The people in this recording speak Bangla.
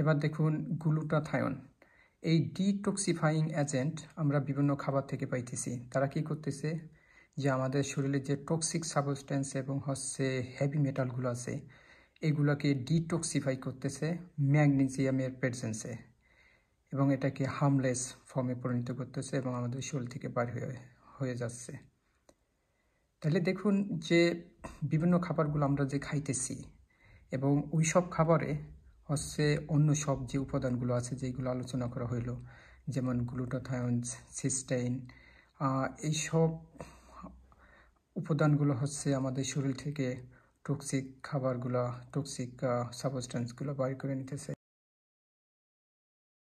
এবার দেখুন গ্লুটাথায়ন এই ডিটক্সিফাইং এজেন্ট আমরা বিভিন্ন খাবার থেকে পাইতেছি তারা কি করতেছে যে আমাদের শরীরে যে টক্সিক সাবস্টেন্স এবং হচ্ছে হেভি মেটালগুলো আছে এগুলোকে ডিটক্সিফাই করতেছে ম্যাগনেসিয়ামের প্রেজেন্সে এবং এটাকে হামলেস ফর্মে পরিণত করতেছে এবং আমাদের শরীর থেকে বার হয়ে হয়ে যাচ্ছে তাহলে দেখুন যে বিভিন্ন খাবারগুলো আমরা যে খাইতেছি এবং ওই সব খাবারে হচ্ছে অন্য সব যে উপাদানগুলো আছে যেগুলো আলোচনা করা হইলো যেমন গ্লুটাথায়ন্স সিস্টাইন এইসব উপাদানগুলো হচ্ছে আমাদের শরীর থেকে টক্সিক খাবারগুলো টক্সিক সাবস্টেন্সগুলো বাইর করে নিতেছে